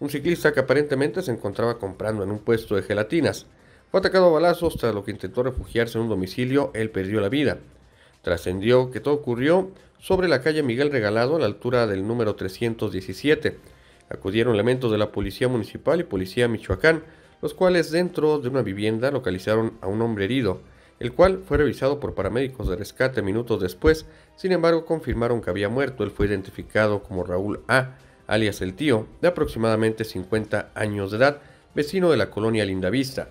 Un ciclista que aparentemente se encontraba comprando en un puesto de gelatinas. Fue atacado a balazos tras lo que intentó refugiarse en un domicilio, él perdió la vida. Trascendió que todo ocurrió sobre la calle Miguel Regalado a la altura del número 317. Acudieron elementos de la Policía Municipal y Policía Michoacán, los cuales dentro de una vivienda localizaron a un hombre herido, el cual fue revisado por paramédicos de rescate minutos después, sin embargo confirmaron que había muerto, él fue identificado como Raúl A alias el tío, de aproximadamente 50 años de edad, vecino de la colonia Lindavista,